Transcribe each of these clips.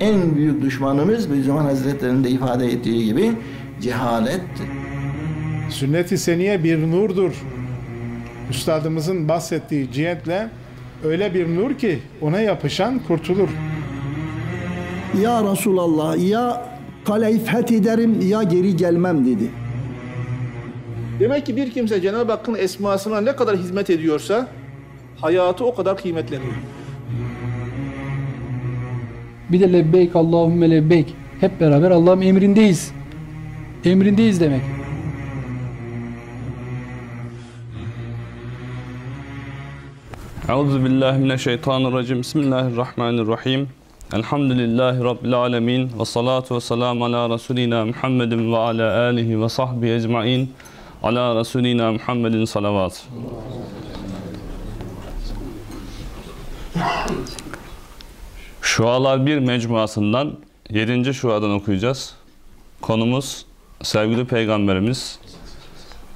en büyük düşmanımız Bediüzzaman Hazretleri'nin Hazretlerinde ifade ettiği gibi cehalettir. Sünnet-i seniye bir nurdur. Üstadımızın bahsettiği cihetle öyle bir nur ki ona yapışan kurtulur. Ya Resulallah ya kaleyi fethederim ya geri gelmem dedi. Demek ki bir kimse Cenab-ı Hakk'ın esmasına ne kadar hizmet ediyorsa hayatı o kadar kıymetleniyor. Bir de lebbeyk Allahümme lebbeyk. Hep beraber Allah'ın emrindeyiz. Emrindeyiz demek. Euzu billahi mineşşeytanirracim. Bismillahirrahmanirrahim. Elhamdülillahi rabbil alamin ve salatu ve selam ala resulina Muhammedin ve ala alihi ve sahbi ecmaîn. Ala resulina Muhammedin salavat. Şualar bir mecmuasından 7. şuadan okuyacağız. Konumuz sevgili peygamberimiz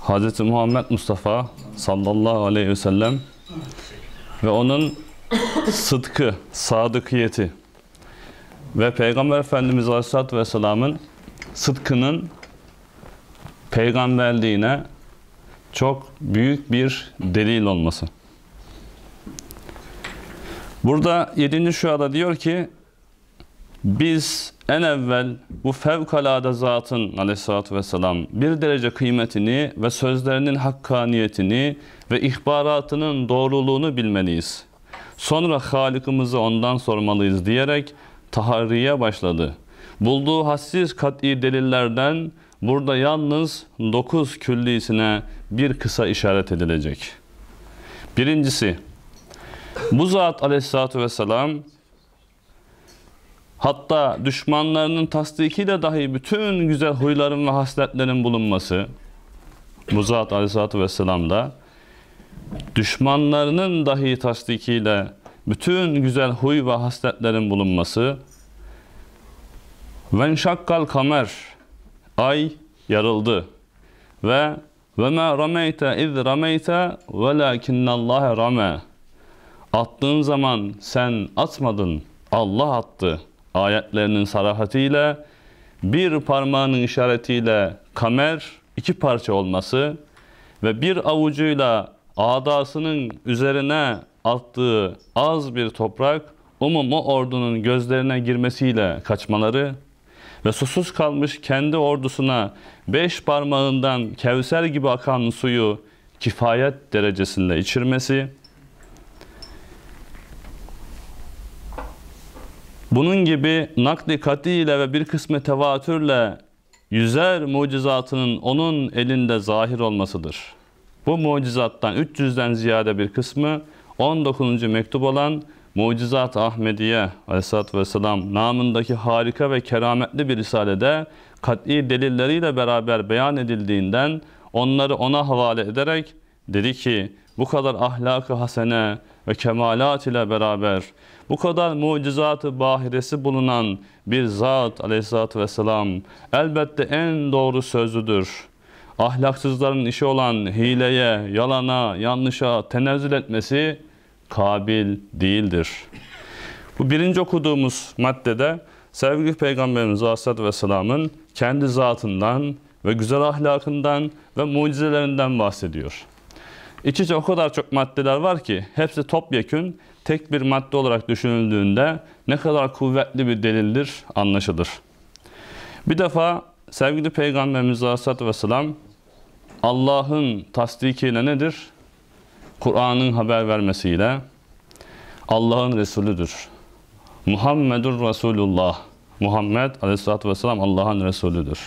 Hz. Muhammed Mustafa sallallahu aleyhi ve sellem ve onun sıdkı, sadıkiyeti ve Peygamber Efendimiz Aleyhisselatü Vesselam'ın sıdkının peygamberliğine çok büyük bir delil olması. Burada 7. şuada diyor ki biz en evvel bu fevkalade zatın aleyhissalatü vesselam bir derece kıymetini ve sözlerinin hakkaniyetini ve ihbaratının doğruluğunu bilmeliyiz. Sonra Halik'imizi ondan sormalıyız diyerek tahariye başladı. Bulduğu hassiz kat'i delillerden burada yalnız dokuz küllisine bir kısa işaret edilecek. Birincisi, bu zat aleyhissalatü vesselam hatta düşmanlarının tasdikiyle dahi bütün güzel huyların ve hasletlerin bulunması bu zat aleyhissalatü vesselam'da düşmanlarının dahi tasdikiyle bütün güzel huy ve hasletlerin bulunması ve şakkal kamer ay yarıldı ve ve ma rameyte iz rameyte velakinnallâhe rameyte attığın zaman sen atmadın, Allah attı ayetlerinin sarahatiyle bir parmağının işaretiyle kamer iki parça olması ve bir avucuyla adasının üzerine attığı az bir toprak umum o ordunun gözlerine girmesiyle kaçmaları ve susuz kalmış kendi ordusuna beş parmağından kevser gibi akan suyu kifayet derecesinde içirmesi Bunun gibi nakli kati ile ve bir kısmı tevatürle yüzer mucizatının onun elinde zahir olmasıdır. Bu mucizattan 300'den ziyade bir kısmı 19. mektup olan Mucizat Ahmediye aleyhissalatü vesselam namındaki harika ve kerametli bir risalede kat'i delilleriyle beraber beyan edildiğinden onları ona havale ederek dedi ki bu kadar ahlakı hasene ve kemalat ile beraber bu kadar mucizatı bahiresi bulunan bir zat aleyhissalatü vesselam elbette en doğru sözlüdür. Ahlaksızların işi olan hileye, yalana, yanlışa tenezzül etmesi kabil değildir. Bu birinci okuduğumuz maddede sevgili Peygamberimiz Aleyhisselatü Vesselam'ın kendi zatından ve güzel ahlakından ve mucizelerinden bahsediyor. İç içe o kadar çok maddeler var ki hepsi topyekün tek bir madde olarak düşünüldüğünde ne kadar kuvvetli bir delildir anlaşılır. Bir defa sevgili Peygamberimiz Aleyhisselatü Vesselam Allah'ın tasdikiyle nedir? Kur'an'ın haber vermesiyle Allah'ın Resulüdür. Muhammedur Resulullah. Muhammed Aleyhisselatü Vesselam Allah'ın Resulüdür.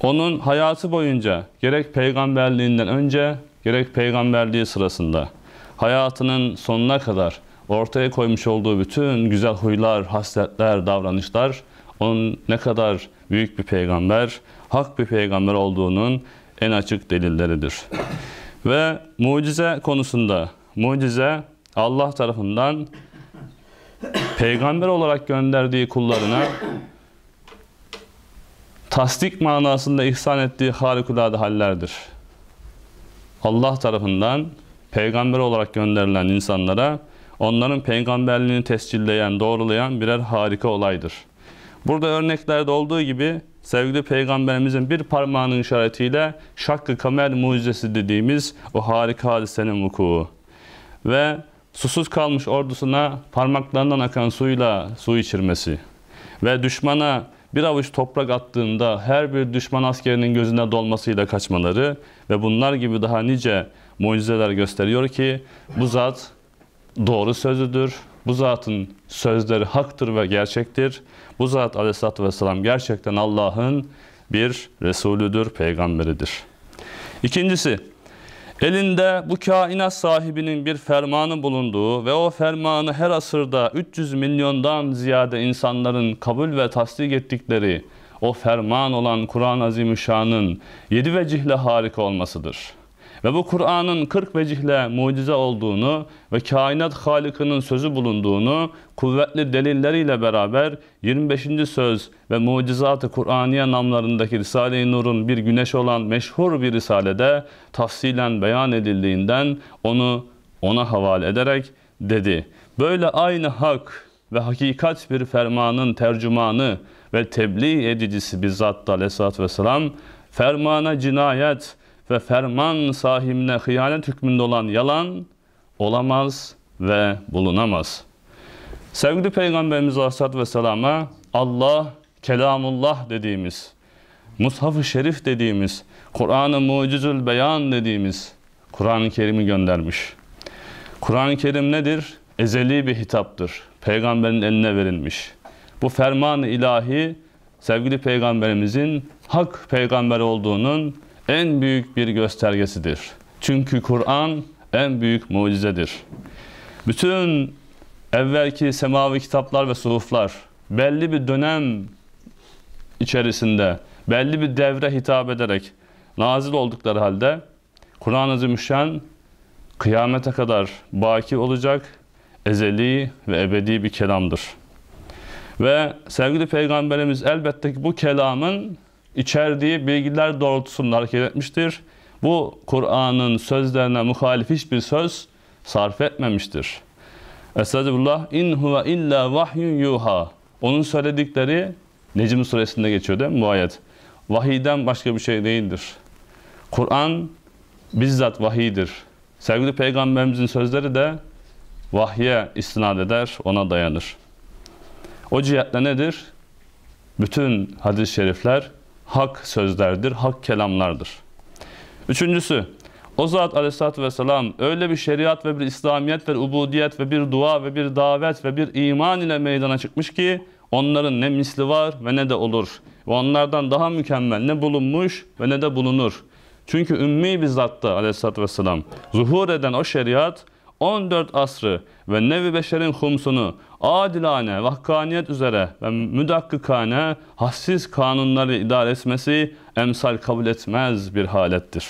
Onun hayatı boyunca gerek peygamberliğinden önce gerek peygamberliği sırasında hayatının sonuna kadar ortaya koymuş olduğu bütün güzel huylar, hasletler, davranışlar onun ne kadar büyük bir peygamber, hak bir peygamber olduğunun en açık delilleridir. Ve mucize konusunda, mucize Allah tarafından peygamber olarak gönderdiği kullarına tasdik manasında ihsan ettiği harikulade hallerdir. Allah tarafından peygamber olarak gönderilen insanlara onların peygamberliğini tescilleyen, doğrulayan birer harika olaydır. Burada örneklerde olduğu gibi sevgili peygamberimizin bir parmağının işaretiyle şakkı kamer mucizesi dediğimiz o harika hadisenin vuku ve susuz kalmış ordusuna parmaklarından akan suyla su içirmesi ve düşmana bir avuç toprak attığında her bir düşman askerinin gözüne dolmasıyla kaçmaları ve bunlar gibi daha nice mucizeler gösteriyor ki bu zat doğru sözüdür. Bu zatın sözleri haktır ve gerçektir. Bu zat aleyhissalatü vesselam gerçekten Allah'ın bir Resulüdür, peygamberidir. İkincisi, elinde bu kainat sahibinin bir fermanı bulunduğu ve o fermanı her asırda 300 milyondan ziyade insanların kabul ve tasdik ettikleri o ferman olan Kur'an-ı Azimüşşan'ın yedi vecihle harika olmasıdır.'' Ve bu Kur'an'ın 40 vecihle mucize olduğunu ve kainat halikinin sözü bulunduğunu kuvvetli delilleriyle beraber 25. söz ve mucizatı Kur'aniye namlarındaki Risale-i Nur'un bir güneş olan meşhur bir risalede tafsilen beyan edildiğinden onu ona havale ederek dedi. Böyle aynı hak ve hakikat bir fermanın tercümanı ve tebliğ edicisi bizzat da aleyhissalatü vesselam fermana cinayet ve ferman sahibine hıyanet hükmünde olan yalan olamaz ve bulunamaz. Sevgili Peygamberimiz Aleyhisselatü Vesselam'a Allah, Kelamullah dediğimiz, Mushaf-ı Şerif dediğimiz, Kur'an-ı Mucizül Beyan dediğimiz Kur'an-ı Kerim'i göndermiş. Kur'an-ı Kerim nedir? Ezeli bir hitaptır. Peygamberin eline verilmiş. Bu ferman ilahi sevgili peygamberimizin hak peygamber olduğunun en büyük bir göstergesidir. Çünkü Kur'an en büyük mucizedir. Bütün evvelki semavi kitaplar ve suhuflar belli bir dönem içerisinde, belli bir devre hitap ederek nazil oldukları halde Kur'an-ı Zümüşşan kıyamete kadar baki olacak ezeli ve ebedi bir kelamdır. Ve sevgili Peygamberimiz elbette ki bu kelamın içerdiği bilgiler doğrultusunda hareket etmiştir. Bu Kur'an'ın sözlerine muhalif hiçbir söz sarf etmemiştir. Estağfirullah in huve illa vahyun yuha. Onun söyledikleri Necm suresinde geçiyor değil mi bu ayet? Vahiyden başka bir şey değildir. Kur'an bizzat vahidir. Sevgili Peygamberimizin sözleri de vahye istinad eder, ona dayanır. O cihetle nedir? Bütün hadis-i şerifler hak sözlerdir, hak kelamlardır. Üçüncüsü, o zat aleyhissalatü vesselam öyle bir şeriat ve bir İslamiyet ve ubudiyet ve bir dua ve bir davet ve bir iman ile meydana çıkmış ki onların ne misli var ve ne de olur. Ve onlardan daha mükemmel ne bulunmuş ve ne de bulunur. Çünkü ümmi bir zattı aleyhissalatü vesselam. Zuhur eden o şeriat 14 asrı ve nevi beşerin humsunu adilane, vakkaniyet üzere ve müdakkikane, hassiz kanunları idare etmesi emsal kabul etmez bir halettir.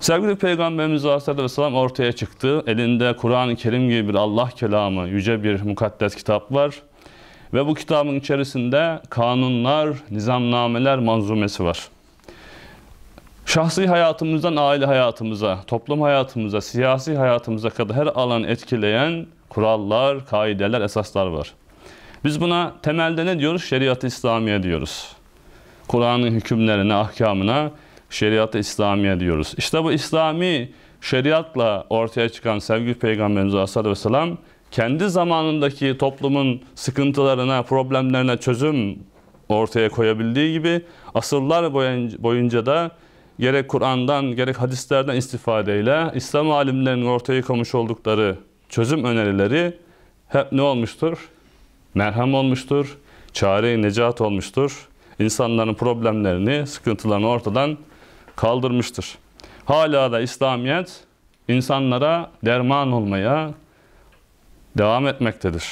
Sevgili Peygamberimiz Aleyhisselatü Vesselam ortaya çıktı. Elinde Kur'an-ı Kerim gibi bir Allah kelamı, yüce bir mukaddes kitap var. Ve bu kitabın içerisinde kanunlar, nizamnameler manzumesi var. Şahsi hayatımızdan aile hayatımıza, toplum hayatımıza, siyasi hayatımıza kadar her alan etkileyen kurallar, kaideler, esaslar var. Biz buna temelde ne diyoruz? Şeriat-ı İslamiye diyoruz. Kur'an'ın hükümlerine, ahkamına şeriat-ı İslamiye diyoruz. İşte bu İslami şeriatla ortaya çıkan sevgili Peygamberimiz Aleyhisselatü Vesselam kendi zamanındaki toplumun sıkıntılarına, problemlerine çözüm ortaya koyabildiği gibi asırlar boyunca da gerek Kur'an'dan gerek hadislerden istifadeyle İslam alimlerinin ortaya koymuş oldukları çözüm önerileri hep ne olmuştur? Merhem olmuştur, çare-i necat olmuştur. İnsanların problemlerini, sıkıntılarını ortadan kaldırmıştır. Hala da İslamiyet insanlara derman olmaya devam etmektedir.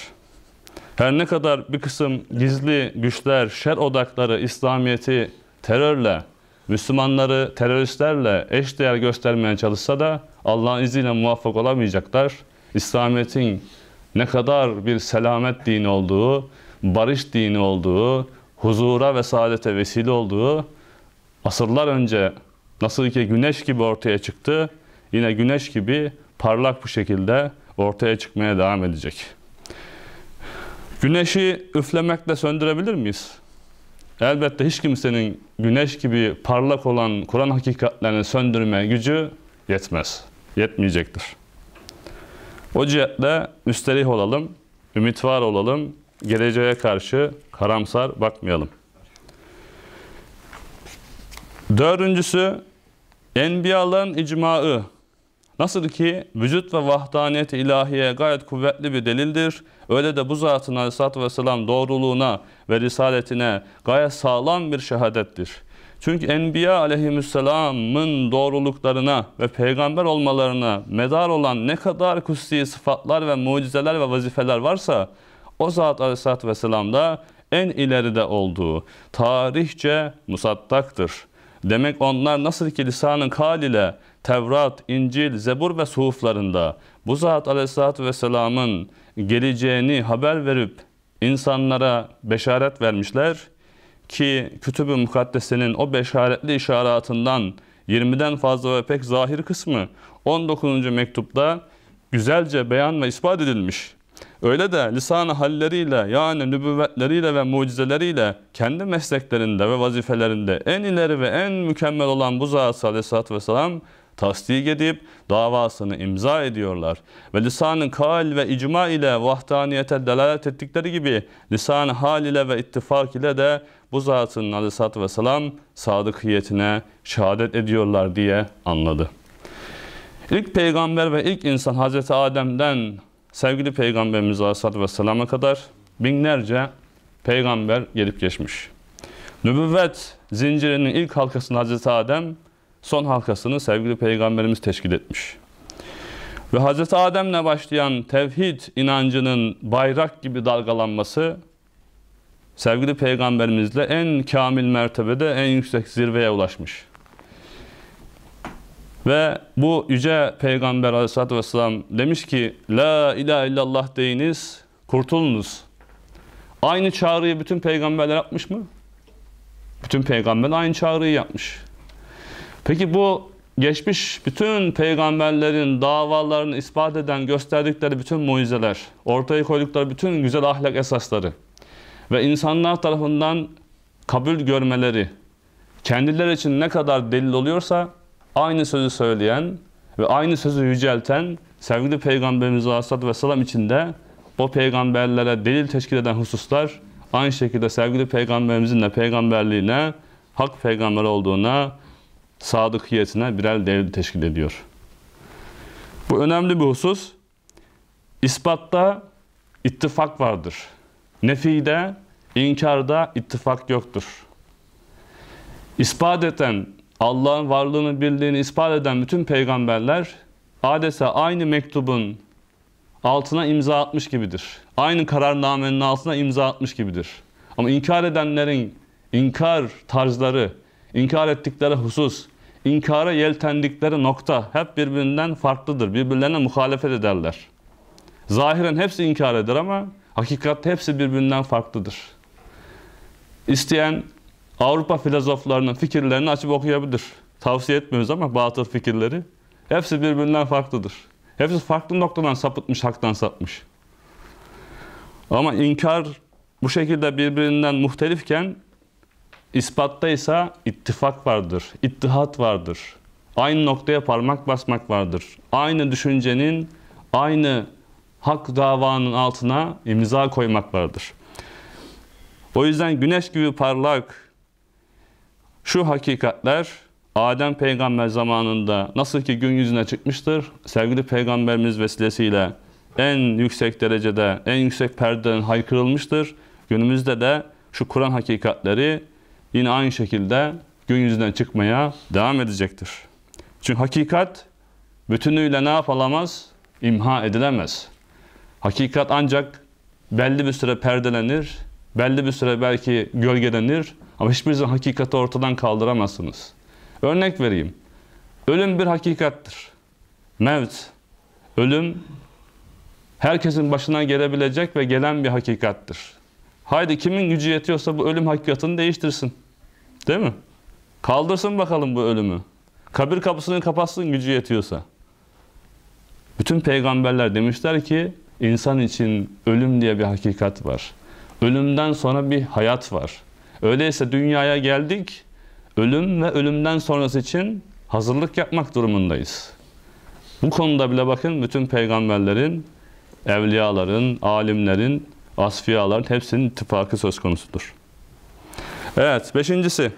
Her ne kadar bir kısım gizli güçler, şer odakları İslamiyet'i terörle, Müslümanları teröristlerle eşdeğer göstermeye çalışsa da Allah'ın izniyle muvaffak olamayacaklar. İslamiyet'in ne kadar bir selamet dini olduğu, barış dini olduğu, huzura ve saadete vesile olduğu asırlar önce nasıl ki güneş gibi ortaya çıktı, yine güneş gibi parlak bu şekilde ortaya çıkmaya devam edecek. Güneşi üflemekle söndürebilir miyiz? Elbette hiç kimsenin güneş gibi parlak olan Kur'an hakikatlerini söndürme gücü yetmez, yetmeyecektir. O cihetle müsterih olalım, ümit var olalım, geleceğe karşı karamsar bakmayalım. Dördüncüsü, enbiyaların icmaı. Nasıl ki vücut ve vahdaniyet ilahiye gayet kuvvetli bir delildir. Öyle de bu zatın aleyhissalatü vesselam doğruluğuna ve risaletine gayet sağlam bir şehadettir.'' Çünkü Enbiya aleyhisselamın doğruluklarına ve peygamber olmalarına medar olan ne kadar kutsi sıfatlar ve mucizeler ve vazifeler varsa o zat aleyhisselatü da en ileride olduğu tarihçe musattaktır. Demek onlar nasıl ki lisanın kal ile Tevrat, İncil, Zebur ve suhuflarında bu zat aleyhissalatü vesselamın geleceğini haber verip insanlara beşaret vermişler ki Kütüb-ü Mukaddes'inin o beşaretli işaratından 20'den fazla ve pek zahir kısmı 19. mektupta güzelce beyan ve ispat edilmiş. Öyle de lisan halleriyle yani nübüvvetleriyle ve mucizeleriyle kendi mesleklerinde ve vazifelerinde en ileri ve en mükemmel olan bu zat aleyhissalatü vesselam tasdik edip davasını imza ediyorlar. Ve lisanın kal ve icma ile vahdaniyete delalet ettikleri gibi lisan hal ile ve ittifak ile de bu zatın aleyhissalatü vesselam sadıkiyetine şehadet ediyorlar diye anladı. İlk peygamber ve ilk insan Hazreti Adem'den sevgili peygamberimiz aleyhissalatü vesselama kadar binlerce peygamber gelip geçmiş. Nübüvvet zincirinin ilk halkasını Hazreti Adem, son halkasını sevgili peygamberimiz teşkil etmiş. Ve Hazreti Adem'le başlayan tevhid inancının bayrak gibi dalgalanması sevgili peygamberimizle en kamil mertebede en yüksek zirveye ulaşmış. Ve bu yüce peygamber aleyhissalatü vesselam demiş ki La ilahe illallah deyiniz kurtulunuz. Aynı çağrıyı bütün peygamberler yapmış mı? Bütün Peygamber aynı çağrıyı yapmış. Peki bu geçmiş bütün peygamberlerin davalarını ispat eden gösterdikleri bütün mucizeler, ortaya koydukları bütün güzel ahlak esasları ve insanlar tarafından kabul görmeleri kendileri için ne kadar delil oluyorsa aynı sözü söyleyen ve aynı sözü yücelten sevgili Peygamberimiz Aleyhisselatü Vesselam için de o peygamberlere delil teşkil eden hususlar aynı şekilde sevgili Peygamberimizin de peygamberliğine, hak peygamber olduğuna, sadıkiyetine birer delil teşkil ediyor. Bu önemli bir husus. İspatta ittifak vardır. Nefide, inkarda ittifak yoktur. İspat eden, Allah'ın varlığını, bildiğini ispat eden bütün peygamberler adeta aynı mektubun altına imza atmış gibidir. Aynı kararnamenin altına imza atmış gibidir. Ama inkar edenlerin inkar tarzları, inkar ettikleri husus, inkara yeltendikleri nokta hep birbirinden farklıdır. Birbirlerine muhalefet ederler. Zahiren hepsi inkar eder ama Hakikatte hepsi birbirinden farklıdır. İsteyen Avrupa filozoflarının fikirlerini açıp okuyabilir. Tavsiye etmiyoruz ama batıl fikirleri. Hepsi birbirinden farklıdır. Hepsi farklı noktadan sapıtmış, haktan sapmış. Ama inkar bu şekilde birbirinden muhtelifken ispatta ise ittifak vardır, ittihat vardır. Aynı noktaya parmak basmak vardır. Aynı düşüncenin, aynı hak davanın altına imza koymaklardır. O yüzden güneş gibi parlak şu hakikatler Adem peygamber zamanında nasıl ki gün yüzüne çıkmıştır, sevgili peygamberimiz vesilesiyle en yüksek derecede, en yüksek perdeden haykırılmıştır. Günümüzde de şu Kur'an hakikatleri yine aynı şekilde gün yüzüne çıkmaya devam edecektir. Çünkü hakikat bütünüyle ne yapılamaz? İmha edilemez. Hakikat ancak belli bir süre perdelenir, belli bir süre belki gölgelenir ama hiçbir zaman hakikati ortadan kaldıramazsınız. Örnek vereyim. Ölüm bir hakikattir. Mevt, ölüm herkesin başına gelebilecek ve gelen bir hakikattir. Haydi kimin gücü yetiyorsa bu ölüm hakikatini değiştirsin. Değil mi? Kaldırsın bakalım bu ölümü. Kabir kapısını kapatsın gücü yetiyorsa. Bütün peygamberler demişler ki insan için ölüm diye bir hakikat var. Ölümden sonra bir hayat var. Öyleyse dünyaya geldik, ölüm ve ölümden sonrası için hazırlık yapmak durumundayız. Bu konuda bile bakın bütün peygamberlerin, evliyaların, alimlerin, asfiyaların hepsinin ittifakı söz konusudur. Evet, beşincisi.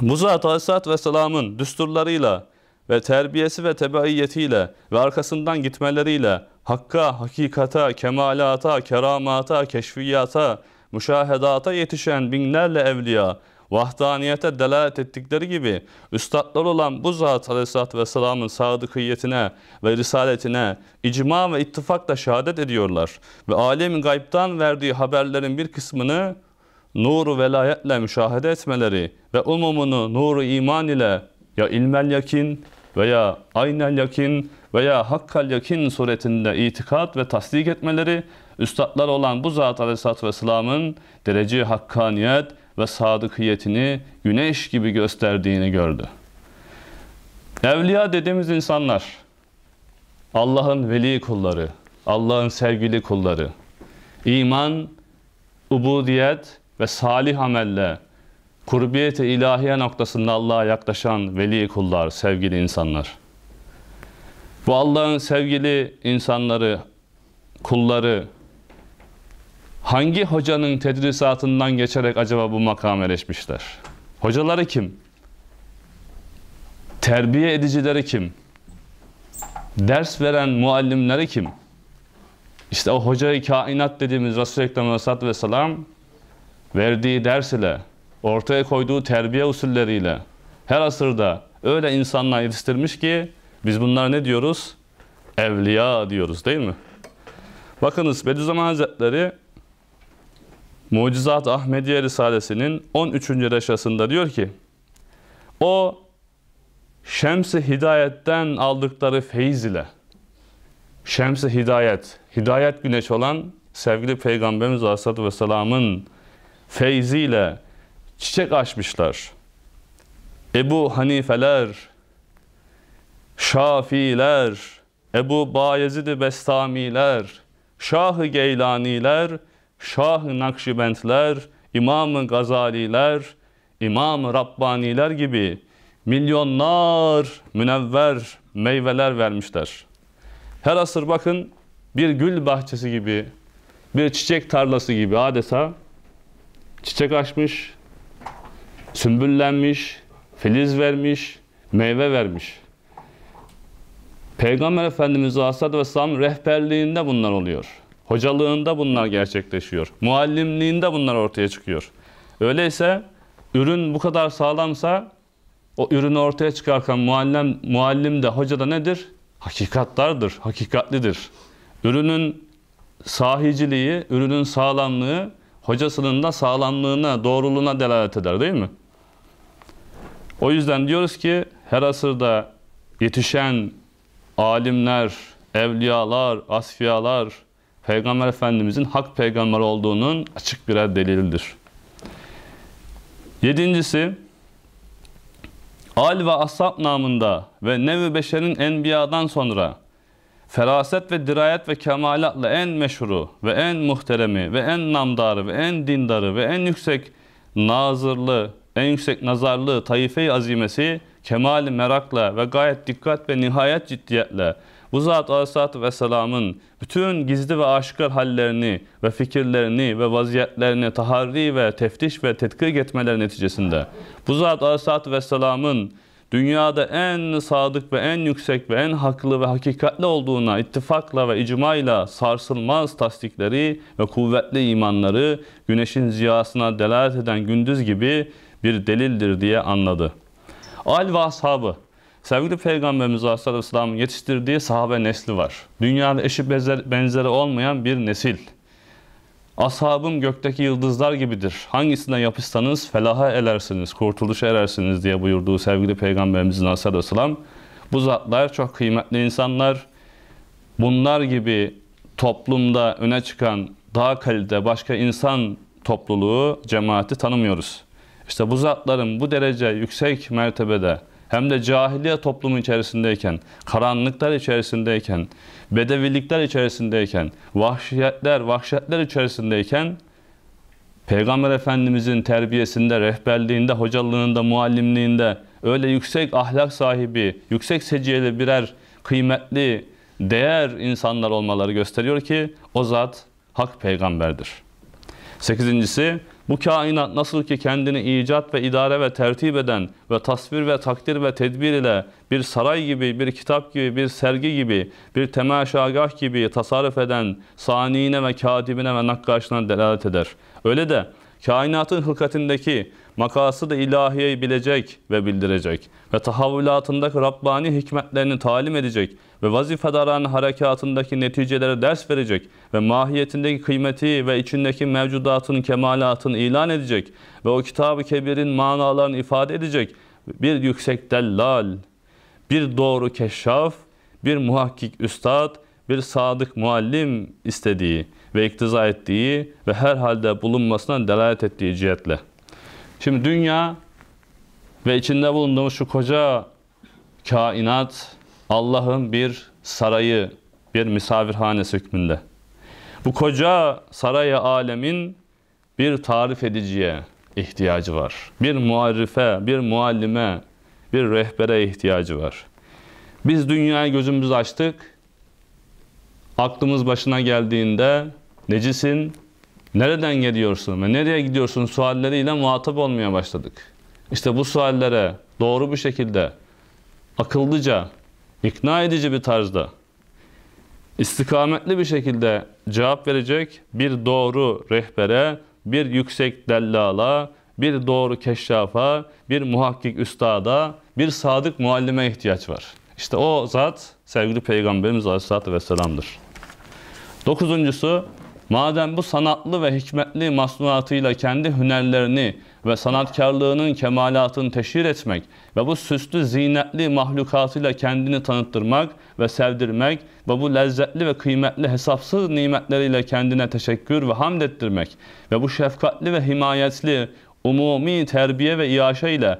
Bu zat Aleyhisselatü Vesselam'ın düsturlarıyla ve terbiyesi ve tebaiyetiyle ve arkasından gitmeleriyle hakka, hakikata, kemalata, keramata, keşfiyata, müşahedata yetişen binlerle evliya, vahdaniyete delalet ettikleri gibi üstadlar olan bu zat aleyhissalatü vesselamın sadıkiyetine ve risaletine icma ve ittifakla şehadet ediyorlar. Ve alemin gaybtan verdiği haberlerin bir kısmını nuru velayetle müşahede etmeleri ve umumunu nuru iman ile ya ilmel yakin veya aynel yakin veya hakkal yakin suretinde itikat ve tasdik etmeleri üstadlar olan bu zat aleyhissalatü vesselamın derece hakkaniyet ve sadıkiyetini güneş gibi gösterdiğini gördü. Evliya dediğimiz insanlar Allah'ın veli kulları, Allah'ın sevgili kulları. İman, ubudiyet ve salih amelle kurbiyeti ilahiye noktasında Allah'a yaklaşan veli kullar, sevgili insanlar. Bu Allah'ın sevgili insanları, kulları hangi hocanın tedrisatından geçerek acaba bu makama erişmişler? Hocaları kim? Terbiye edicileri kim? Ders veren muallimleri kim? İşte o hocayı kainat dediğimiz Resulü Ekrem Aleyhisselatü Vesselam verdiği ders ile ortaya koyduğu terbiye usulleriyle her asırda öyle insanlar yetiştirmiş ki biz bunlara ne diyoruz? Evliya diyoruz değil mi? Bakınız Bediüzzaman Hazretleri Mucizat Ahmediye Risalesi'nin 13. reşasında diyor ki o şems-i hidayetten aldıkları feyiz ile şems-i hidayet, hidayet güneş olan sevgili Peygamberimiz Aleyhisselatü Vesselam'ın feyziyle çiçek açmışlar. Ebu Hanifeler, Şafiler, Ebu Bayezid-i Bestamiler, şah Geylaniler, Şahı ı Nakşibentler, İmam-ı Gazaliler, İmam-ı Rabbaniler gibi milyonlar münevver meyveler vermişler. Her asır bakın bir gül bahçesi gibi, bir çiçek tarlası gibi adeta çiçek açmış, sümbüllenmiş, filiz vermiş, meyve vermiş. Peygamber Efendimiz Aleyhisselatü Vesselam rehberliğinde bunlar oluyor. Hocalığında bunlar gerçekleşiyor. Muallimliğinde bunlar ortaya çıkıyor. Öyleyse ürün bu kadar sağlamsa o ürünü ortaya çıkarken muallim, muallim de hoca da nedir? Hakikatlardır, hakikatlidir. Ürünün sahiciliği, ürünün sağlamlığı hocasının da sağlamlığına, doğruluğuna delalet eder değil mi? O yüzden diyoruz ki her asırda yetişen alimler, evliyalar, asfiyalar, Peygamber Efendimizin hak peygamber olduğunun açık birer delilidir. Yedincisi, Al ve Ashab namında ve Nevi Beşer'in Enbiya'dan sonra feraset ve dirayet ve kemalatla en meşhuru ve en muhteremi ve en namdarı ve en dindarı ve en yüksek nazırlı en yüksek nazarlı taife-i azimesi kemal merakla ve gayet dikkat ve nihayet ciddiyetle bu zat aleyhissalatü vesselamın bütün gizli ve aşikar hallerini ve fikirlerini ve vaziyetlerini taharri ve teftiş ve tetkik etmeleri neticesinde bu zat aleyhissalatü vesselamın dünyada en sadık ve en yüksek ve en haklı ve hakikatli olduğuna ittifakla ve icmayla sarsılmaz tasdikleri ve kuvvetli imanları güneşin ziyasına delalet eden gündüz gibi bir delildir diye anladı. Al ve ashabı Sevgili Peygamberimiz Aleyhisselam'ın yetiştirdiği sahabe nesli var. Dünyada eşi benzeri olmayan bir nesil. Ashabım gökteki yıldızlar gibidir. Hangisine yapışsanız felaha erersiniz, kurtuluşa erersiniz diye buyurduğu sevgili Peygamberimiz Aleyhisselam. Bu zatlar çok kıymetli insanlar. Bunlar gibi toplumda öne çıkan daha kalite başka insan topluluğu, cemaati tanımıyoruz. İşte bu zatların bu derece yüksek mertebede hem de cahiliye toplumu içerisindeyken, karanlıklar içerisindeyken, bedevilikler içerisindeyken, vahşetler, vahşetler içerisindeyken Peygamber Efendimizin terbiyesinde, rehberliğinde, hocalığında, muallimliğinde öyle yüksek ahlak sahibi, yüksek seciyeli birer kıymetli, değer insanlar olmaları gösteriyor ki o zat hak peygamberdir. Sekizincisi bu kainat nasıl ki kendini icat ve idare ve tertip eden ve tasvir ve takdir ve tedbir ile bir saray gibi, bir kitap gibi, bir sergi gibi, bir temaşagah gibi tasarruf eden saniyine ve kadibine ve nakkaşına delalet eder. Öyle de kainatın hılkatindeki makası da ilahiyeyi bilecek ve bildirecek ve tahavvülatındaki Rabbani hikmetlerini talim edecek ve vazifedarların harekatındaki neticelere ders verecek ve mahiyetindeki kıymeti ve içindeki mevcudatın kemalatını ilan edecek ve o kitab-ı kebirin manalarını ifade edecek bir yüksek dellal, bir doğru keşşaf, bir muhakkik üstad, bir sadık muallim istediği ve iktiza ettiği ve her halde bulunmasına delalet ettiği cihetle. Şimdi dünya ve içinde bulunduğumuz şu koca kainat Allah'ın bir sarayı, bir misafirhanesi hükmünde. Bu koca saraya alemin bir tarif ediciye ihtiyacı var. Bir muarife, bir muallime, bir rehbere ihtiyacı var. Biz dünyaya gözümüzü açtık. Aklımız başına geldiğinde necisin, nereden geliyorsun ve nereye gidiyorsun sualleriyle muhatap olmaya başladık. İşte bu suallere doğru bir şekilde, akıllıca ikna edici bir tarzda, istikametli bir şekilde cevap verecek bir doğru rehbere, bir yüksek dellala, bir doğru keşşafa, bir muhakkik üstada, bir sadık muallime ihtiyaç var. İşte o zat sevgili Peygamberimiz Aleyhisselatü Vesselam'dır. Dokuzuncusu, madem bu sanatlı ve hikmetli masnuatıyla kendi hünerlerini, ve sanatkarlığının kemalatını teşhir etmek ve bu süslü zinetli mahlukatıyla kendini tanıttırmak ve sevdirmek ve bu lezzetli ve kıymetli hesapsız nimetleriyle kendine teşekkür ve hamd ettirmek ve bu şefkatli ve himayetli umumi terbiye ve iaşe ile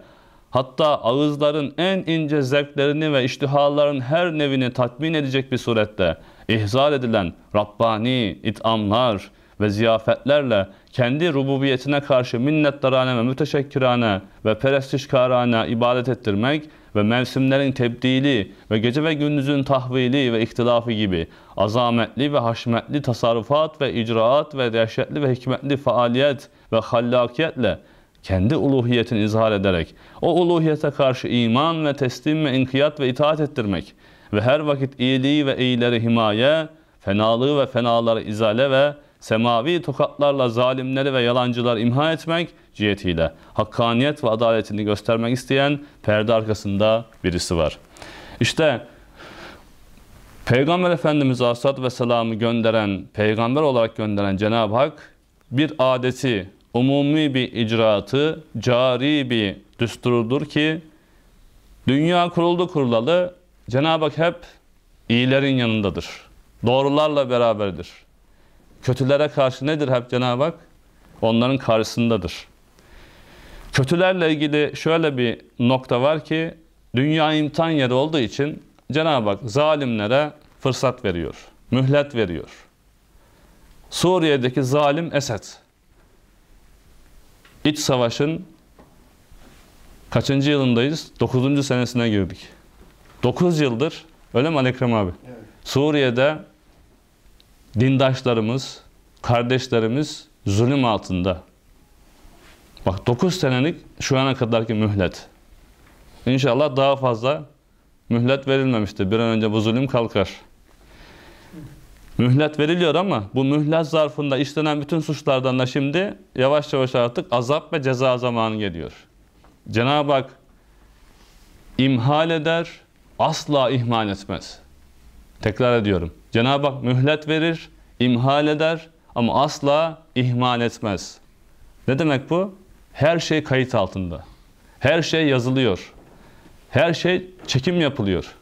hatta ağızların en ince zevklerini ve iştihaların her nevini tatmin edecek bir surette ihzal edilen Rabbani itamlar, ve ziyafetlerle kendi rububiyetine karşı minnettarane ve müteşekkirane ve perestişkarane ibadet ettirmek ve mevsimlerin tebdili ve gece ve gündüzün tahvili ve ihtilafı gibi azametli ve haşmetli tasarrufat ve icraat ve dehşetli ve hikmetli faaliyet ve hallakiyetle kendi uluhiyetini izhar ederek o uluhiyete karşı iman ve teslim ve inkiyat ve itaat ettirmek ve her vakit iyiliği ve iyileri himaye, fenalığı ve fenaları izale ve semavi tokatlarla zalimleri ve yalancıları imha etmek cihetiyle hakkaniyet ve adaletini göstermek isteyen perde arkasında birisi var. İşte Peygamber Efendimiz Aleyhisselatü Vesselam'ı gönderen, peygamber olarak gönderen Cenab-ı Hak bir adeti, umumi bir icraatı, cari bir düsturudur ki dünya kuruldu kurulalı Cenab-ı Hak hep iyilerin yanındadır. Doğrularla beraberdir. Kötülere karşı nedir hep Cenab-ı Hak? Onların karşısındadır. Kötülerle ilgili şöyle bir nokta var ki dünya imtihan yeri olduğu için Cenab-ı Hak zalimlere fırsat veriyor, mühlet veriyor. Suriye'deki zalim Esed. İç savaşın kaçıncı yılındayız? Dokuzuncu senesine girdik. Dokuz yıldır, öyle mi Alekrem abi? Evet. Suriye'de dindaşlarımız, kardeşlerimiz zulüm altında. Bak 9 senelik şu ana kadarki mühlet. İnşallah daha fazla mühlet verilmemişti. Bir an önce bu zulüm kalkar. Mühlet veriliyor ama bu mühlet zarfında işlenen bütün suçlardan da şimdi yavaş yavaş artık azap ve ceza zamanı geliyor. Cenab-ı Hak imhal eder, asla ihmal etmez. Tekrar ediyorum. Cenab-ı Hak mühlet verir, imhal eder ama asla ihmal etmez. Ne demek bu? Her şey kayıt altında. Her şey yazılıyor. Her şey çekim yapılıyor.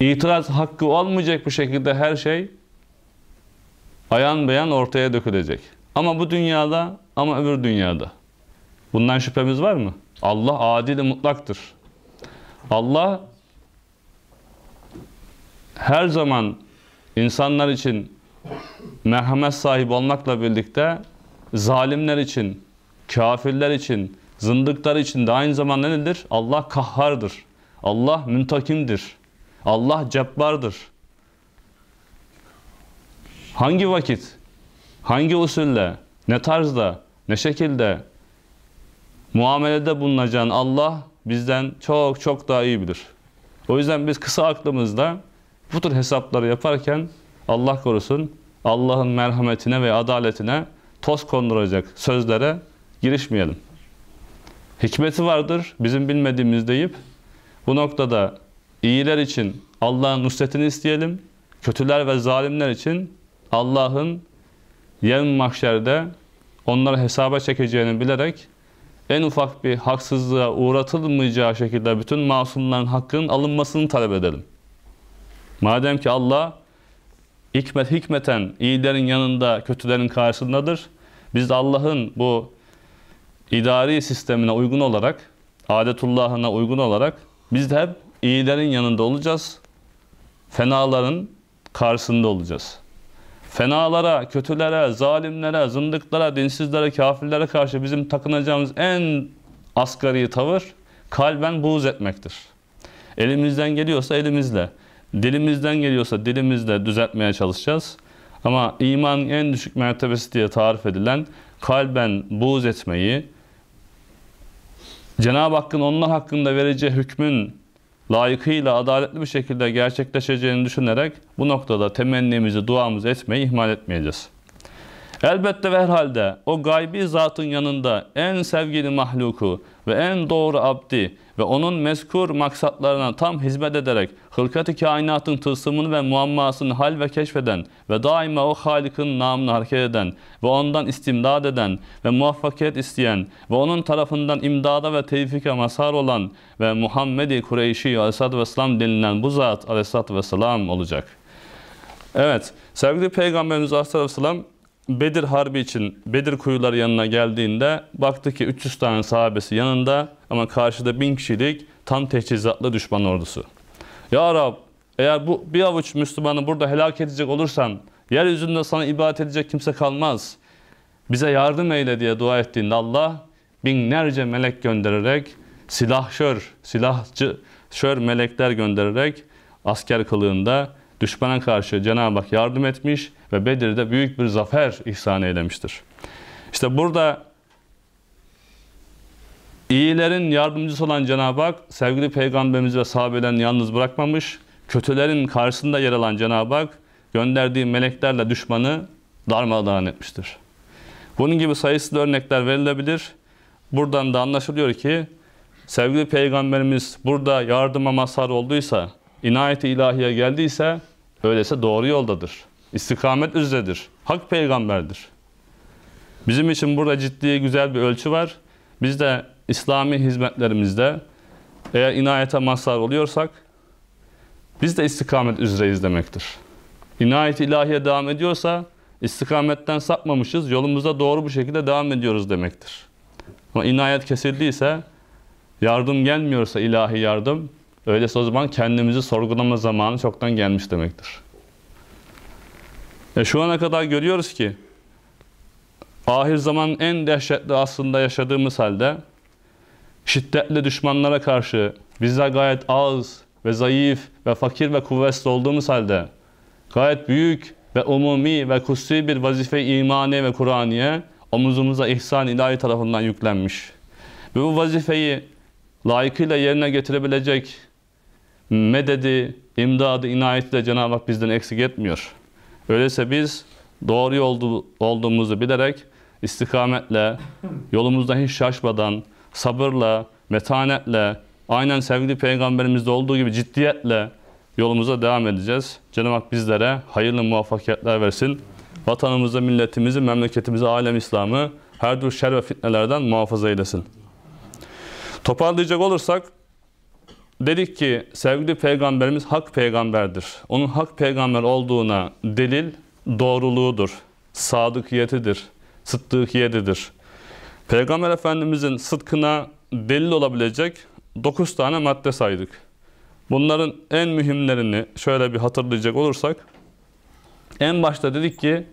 İtiraz hakkı olmayacak bu şekilde her şey ayan beyan ortaya dökülecek. Ama bu dünyada ama öbür dünyada. Bundan şüphemiz var mı? Allah adil mutlaktır. Allah her zaman insanlar için merhamet sahibi olmakla birlikte zalimler için, kafirler için, zındıklar için de aynı zamanda nedir? Allah kahhardır. Allah müntakimdir. Allah cebbardır. Hangi vakit, hangi usulle, ne tarzda, ne şekilde muamelede bulunacağını Allah bizden çok çok daha iyi bilir. O yüzden biz kısa aklımızda bu tür hesapları yaparken Allah korusun Allah'ın merhametine ve adaletine toz konduracak sözlere girişmeyelim. Hikmeti vardır bizim bilmediğimiz deyip bu noktada iyiler için Allah'ın nusretini isteyelim. Kötüler ve zalimler için Allah'ın yarın mahşerde onları hesaba çekeceğini bilerek en ufak bir haksızlığa uğratılmayacağı şekilde bütün masumların hakkının alınmasını talep edelim. Madem ki Allah hikmet hikmeten iyilerin yanında kötülerin karşısındadır. Biz de Allah'ın bu idari sistemine uygun olarak, adetullahına uygun olarak biz de hep iyilerin yanında olacağız. Fenaların karşısında olacağız. Fenalara, kötülere, zalimlere, zındıklara, dinsizlere, kafirlere karşı bizim takınacağımız en asgari tavır kalben buğz etmektir. Elimizden geliyorsa elimizle. Dilimizden geliyorsa dilimizle düzeltmeye çalışacağız. Ama iman en düşük mertebesi diye tarif edilen kalben buğz etmeyi, Cenab-ı Hakk'ın onlar hakkında vereceği hükmün layıkıyla adaletli bir şekilde gerçekleşeceğini düşünerek bu noktada temennimizi, duamızı etmeyi ihmal etmeyeceğiz. Elbette ve herhalde o gaybi zatın yanında en sevgili mahluku ve en doğru abdi ve onun mezkur maksatlarına tam hizmet ederek hılkati kainatın tılsımını ve muammasını hal ve keşfeden ve daima o Halik'in namını hareket eden ve ondan istimdad eden ve muvaffakiyet isteyen ve onun tarafından imdada ve tevfike mazhar olan ve Muhammed-i Kureyşi aleyhissalatü vesselam denilen bu zat aleyhissalatü vesselam olacak. Evet, sevgili Peygamberimiz aleyhissalatü vesselam Bedir Harbi için Bedir kuyuları yanına geldiğinde baktı ki 300 tane sahabesi yanında ama karşıda 1000 kişilik tam teçhizatlı düşman ordusu. Ya Rab eğer bu bir avuç Müslümanı burada helak edecek olursan yeryüzünde sana ibadet edecek kimse kalmaz. Bize yardım eyle diye dua ettiğinde Allah binlerce melek göndererek silahşör, silahçı şör melekler göndererek asker kılığında düşmana karşı Cenab-ı Hak yardım etmiş ve Bedir'de büyük bir zafer ihsan eylemiştir. İşte burada iyilerin yardımcısı olan Cenab-ı Hak sevgili peygamberimiz ve sahabelerini yalnız bırakmamış. Kötülerin karşısında yer alan Cenab-ı Hak gönderdiği meleklerle düşmanı darmadağın etmiştir. Bunun gibi sayısız örnekler verilebilir. Buradan da anlaşılıyor ki sevgili peygamberimiz burada yardıma mazhar olduysa inayeti ilahiye geldiyse öyleyse doğru yoldadır. İstikamet üzeredir. Hak peygamberdir. Bizim için burada ciddi güzel bir ölçü var. Biz de İslami hizmetlerimizde eğer inayete mazhar oluyorsak biz de istikamet üzereyiz demektir. İnayet ilahiye devam ediyorsa istikametten sapmamışız, yolumuzda doğru bu şekilde devam ediyoruz demektir. Ama inayet kesildiyse, yardım gelmiyorsa ilahi yardım, Öyleyse o zaman kendimizi sorgulama zamanı çoktan gelmiş demektir. E şu ana kadar görüyoruz ki ahir zaman en dehşetli aslında yaşadığımız halde şiddetli düşmanlara karşı bizler gayet az ve zayıf ve fakir ve kuvvetli olduğumuz halde gayet büyük ve umumi ve kutsi bir vazife imani ve Kur'aniye omuzumuza ihsan ilahi tarafından yüklenmiş. Ve bu vazifeyi layıkıyla yerine getirebilecek mededi, imdadı, inayeti de Cenab-ı Hak bizden eksik etmiyor. Öyleyse biz doğru yoldu, olduğumuzu bilerek istikametle, yolumuzda hiç şaşmadan, sabırla, metanetle, aynen sevgili peygamberimizde olduğu gibi ciddiyetle yolumuza devam edeceğiz. Cenab-ı Hak bizlere hayırlı muvaffakiyetler versin. Vatanımızı, milletimizi, memleketimizi, alem İslam'ı her tür şer ve fitnelerden muhafaza eylesin. Toparlayacak olursak Dedik ki sevgili peygamberimiz hak peygamberdir. Onun hak peygamber olduğuna delil doğruluğudur, sadıkiyetidir, sıddıkiyetidir. Peygamber Efendimizin sıdkına delil olabilecek dokuz tane madde saydık. Bunların en mühimlerini şöyle bir hatırlayacak olursak, en başta dedik ki,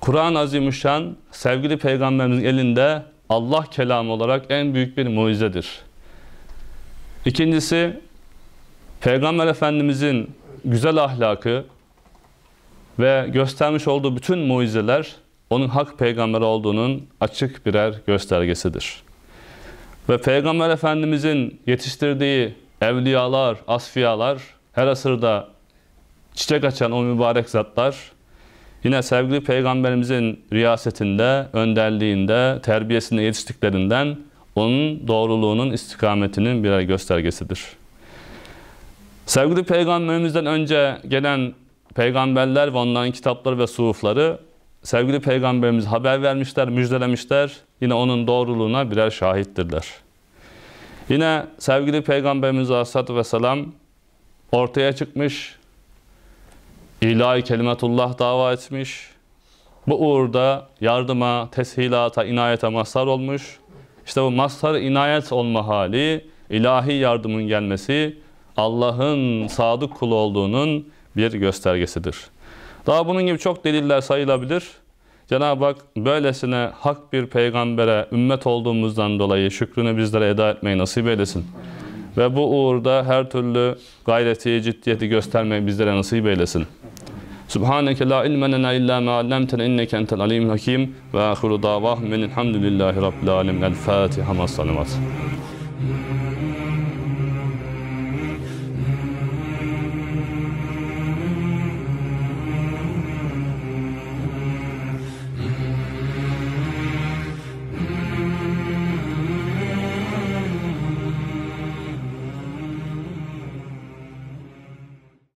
Kur'an-ı Azimüşşan sevgili peygamberimizin elinde Allah kelamı olarak en büyük bir mucizedir. İkincisi Peygamber Efendimizin güzel ahlakı ve göstermiş olduğu bütün mucizeler onun hak peygamber olduğunun açık birer göstergesidir. Ve Peygamber Efendimizin yetiştirdiği evliyalar, asfiyalar, her asırda çiçek açan o mübarek zatlar yine sevgili Peygamberimizin riyasetinde, önderliğinde, terbiyesinde yetiştiklerinden onun doğruluğunun istikametinin birer göstergesidir. Sevgili Peygamberimizden önce gelen peygamberler ve onların kitapları ve suhufları sevgili Peygamberimiz haber vermişler, müjdelemişler. Yine onun doğruluğuna birer şahittirler. Yine sevgili Peygamberimiz Aleyhisselatü Vesselam ortaya çıkmış, ilahi kelimetullah dava etmiş, bu uğurda yardıma, teshilata, inayete mazhar olmuş işte bu mazhar inayet olma hali, ilahi yardımın gelmesi Allah'ın sadık kulu olduğunun bir göstergesidir. Daha bunun gibi çok deliller sayılabilir. Cenab-ı Hak böylesine hak bir peygambere ümmet olduğumuzdan dolayı şükrünü bizlere eda etmeyi nasip eylesin. Ve bu uğurda her türlü gayreti, ciddiyeti göstermeyi bizlere nasip eylesin. Subhaneke la ilme illa ma allamtena inneke entel alimul hakim ve ahiru davahum enilhamdülillahi rabbil alemin. El Fatiha. Massalamat.